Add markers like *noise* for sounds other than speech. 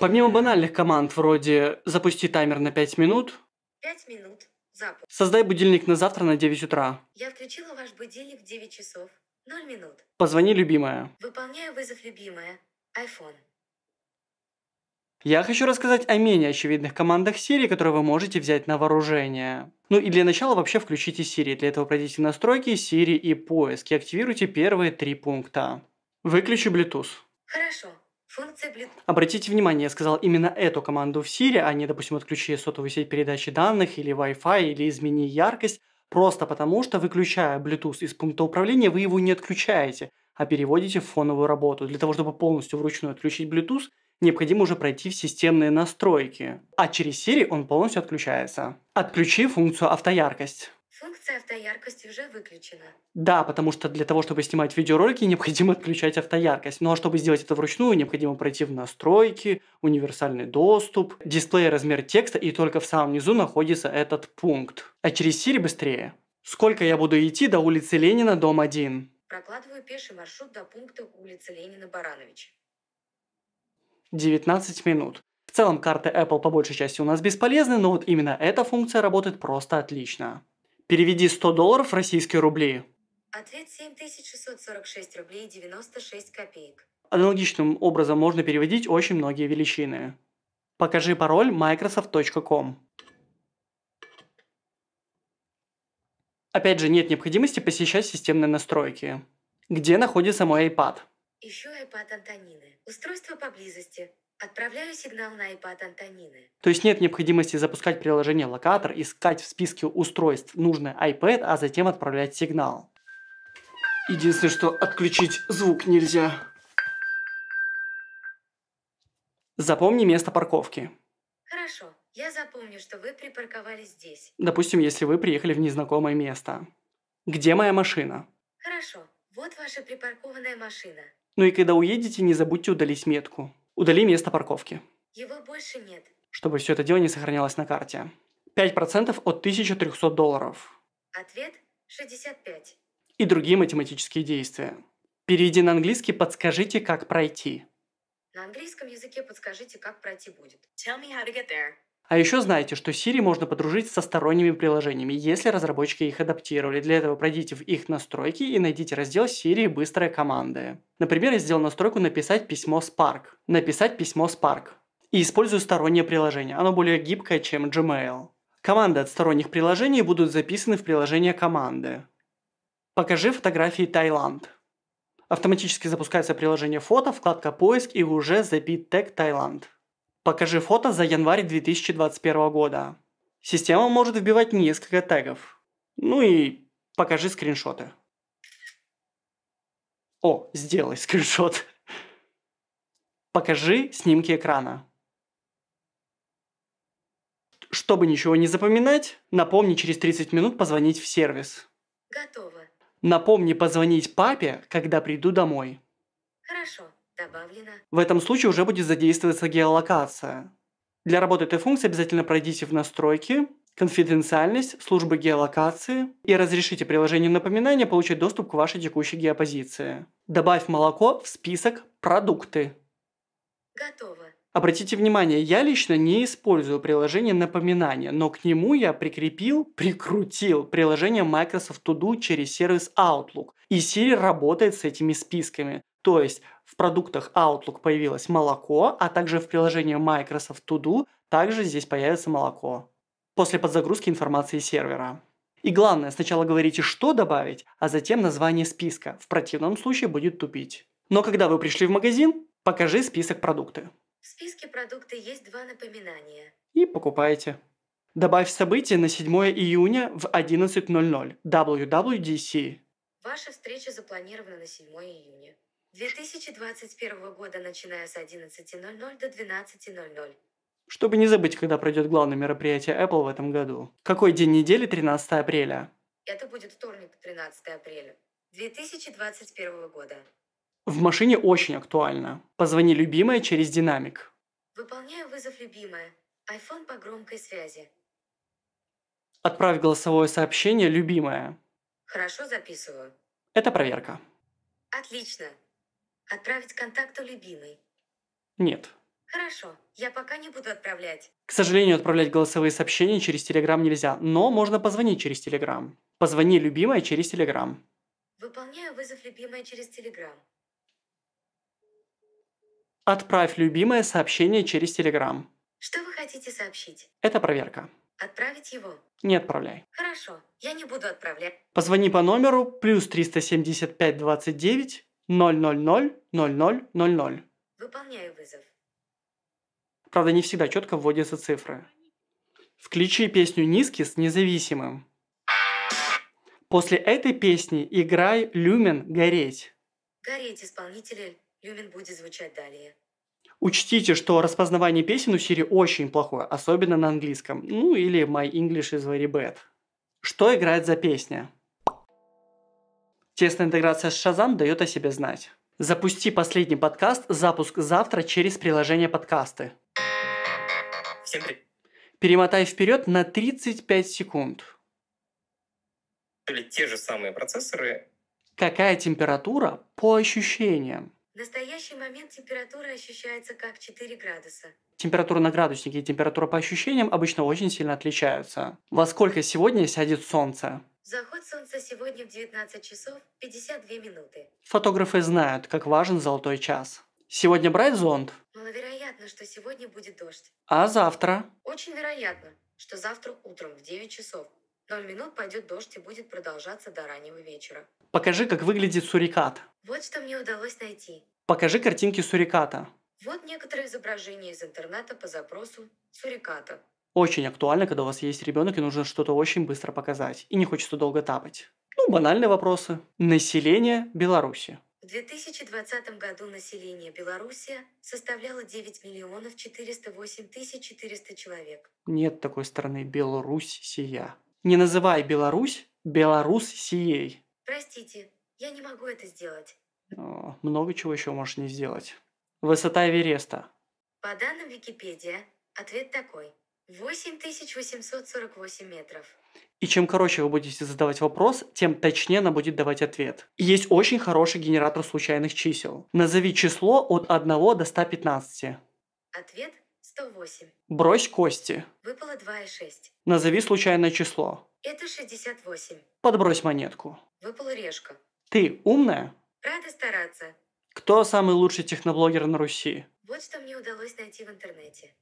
Помимо банальных команд вроде «запусти таймер на 5 минут», 5 минут. Запуск. Создай будильник на завтра на 9 утра. Я включила ваш будильник в 9 часов 0 минут. Позвони, любимая. Выполняю вызов, любимая. iPhone. Я хочу рассказать о менее очевидных командах Siri, которые вы можете взять на вооружение. Ну и для начала вообще включите Siri. Для этого пройдите настройки Siri и поиск и активируйте первые три пункта. Выключи Bluetooth. Хорошо. Функция Bluetooth. Обратите внимание, я сказал именно эту команду в Siri, а не, допустим, отключи сотовую сеть передачи данных или Wi-Fi или измени яркость, просто потому что, выключая Bluetooth из пункта управления, вы его не отключаете, а переводите в фоновую работу. Для того, чтобы полностью вручную отключить Bluetooth, необходимо уже пройти в системные настройки, а через Siri он полностью отключается. Отключи функцию автояркость. Функция автояркость уже выключена. Да, потому что для того, чтобы снимать видеоролики, необходимо отключать *laughs* автояркость. Ну а чтобы сделать это вручную, необходимо пройти в настройки, универсальный доступ, дисплей, размер текста, и только в самом низу находится этот пункт. А через Siri быстрее. Сколько я буду идти до улицы Ленина, дом 1? Прокладываю пеший маршрут до пункта улицы Ленина, Баранович. 19 минут. В целом карты Apple по большей части у нас бесполезны, но вот именно эта функция работает просто отлично. Переведи 100 долларов в российские рубли. Ответ 7646 рублей 96 копеек. Аналогичным образом можно переводить очень многие величины. Покажи пароль microsoft.com. Опять же, нет необходимости посещать системные настройки. Где находится мой iPad? Ищу iPad Антонины. Устройство поблизости. Отправляю сигнал на iPad Антонины. То есть нет необходимости запускать приложение локатор, искать в списке устройств нужный iPad, а затем отправлять сигнал. Единственное, что отключить звук нельзя. Запомни место парковки. Хорошо, я запомню, что вы припарковались здесь. Допустим, если вы приехали в незнакомое место. Где моя машина? Хорошо, вот ваша припаркованная машина. Ну и когда уедете, не забудьте удалить метку. Удали место парковки. Его больше нет. Чтобы все это дело не сохранялось на карте. 5% от 1300 долларов. Ответ 65. И другие математические действия. Перейди на английский, подскажите, как пройти. На английском языке подскажите, как пройти будет. Tell me how to get there. А еще знаете, что Siri можно подружить со сторонними приложениями, если разработчики их адаптировали. Для этого пройдите в их настройки и найдите раздел Siri «Быстрая команда». Например, я сделал настройку «Написать письмо Spark». «Написать письмо Spark». И использую стороннее приложение. Оно более гибкое, чем Gmail. Команды от сторонних приложений будут записаны в приложение «Команды». Покажи фотографии Таиланд. Автоматически запускается приложение фото, вкладка «Поиск» и уже забит тег «Таиланд». Покажи фото за январь 2021 года. Система может вбивать несколько тегов. Ну и покажи скриншоты. О, сделай скриншот. Покажи снимки экрана. Чтобы ничего не запоминать, напомни через 30 минут позвонить в сервис. Готово. Напомни позвонить папе, когда приду домой. Хорошо. Добавлено. В этом случае уже будет задействоваться геолокация. Для работы этой функции обязательно пройдите в настройки, конфиденциальность, службы геолокации и разрешите приложению напоминания получить доступ к вашей текущей геопозиции. Добавь молоко в список «Продукты». Готово. Обратите внимание, я лично не использую приложение напоминания, но к нему я прикрепил, прикрутил приложение Microsoft To Do через сервис Outlook. И Siri работает с этими списками. То есть в продуктах Outlook появилось молоко, а также в приложении Microsoft To Do также здесь появится молоко после подзагрузки информации сервера. И главное, сначала говорите, что добавить, а затем название списка. В противном случае будет тупить. Но когда вы пришли в магазин, покажи список продукты. В списке продукты есть два напоминания. И покупайте. Добавь событие на 7 июня в 11.00 WWDC. Ваша встреча запланирована на 7 июня. 2021 года, начиная с 11.00 до 12.00. Чтобы не забыть, когда пройдет главное мероприятие Apple в этом году. Какой день недели 13 апреля? Это будет вторник, 13 апреля 2021 года. В машине очень актуально. Позвони любимая через динамик. Выполняю вызов любимая. iPhone по громкой связи. Отправь голосовое сообщение любимая. Хорошо записываю. Это проверка. Отлично. Отправить контакту любимый. Нет. Хорошо, я пока не буду отправлять. К сожалению, отправлять голосовые сообщения через Телеграм нельзя, но можно позвонить через Телеграм. Позвони любимой через Телеграм. Выполняю вызов любимой через Телеграм. Отправь любимое сообщение через Телеграм. Что вы хотите сообщить? Это проверка. Отправить его? Не отправляй. Хорошо, я не буду отправлять. Позвони по номеру плюс 375 29 0000000. Выполняю вызов. Правда, не всегда четко вводятся цифры. Включи песню «Низкий» с независимым. После этой песни играй «Люмен гореть». Гореть исполнителя, «Люмен» будет звучать далее. Учтите, что распознавание песен у Siri очень плохое, особенно на английском. Ну или My English is very bad. Что играет за песня? Тесная интеграция с Shazam дает о себе знать. Запусти последний подкаст, запуск завтра через приложение подкасты. Всем привет. Перемотай вперед на 35 секунд. те же самые процессоры. Какая температура по ощущениям? В настоящий момент температура ощущается как 4 градуса. Температура на градуснике и температура по ощущениям обычно очень сильно отличаются. Во сколько сегодня сядет солнце? Заход солнца сегодня в 19 часов 52 минуты. Фотографы знают, как важен золотой час. Сегодня брать зонт? Маловероятно, что сегодня будет дождь. А завтра? Очень вероятно, что завтра утром в 9 часов 0 минут пойдет дождь и будет продолжаться до раннего вечера. Покажи, как выглядит сурикат. Вот что мне удалось найти. Покажи картинки суриката. Вот некоторые изображения из интернета по запросу суриката. Очень актуально, когда у вас есть ребенок и нужно что-то очень быстро показать. И не хочется долго тапать. Ну, банальные вопросы. Население Беларуси. В 2020 году население Беларуси составляло 9 миллионов 408 тысяч 400 человек. Нет такой страны Белоруссия. Не называй Беларусь Беларусь Белоруссией. Простите, я не могу это сделать. Много чего еще можешь не сделать. Высота Эвереста. По данным Википедия, ответ такой. 8848 метров. И чем короче вы будете задавать вопрос, тем точнее она будет давать ответ. Есть очень хороший генератор случайных чисел. Назови число от 1 до 115. Ответ 108. Брось кости. Выпало 2,6. Назови случайное число. Это 68. Подбрось монетку. Выпала решка. Ты умная? Рада стараться. Кто самый лучший техноблогер на Руси? Вот что мне удалось найти в интернете.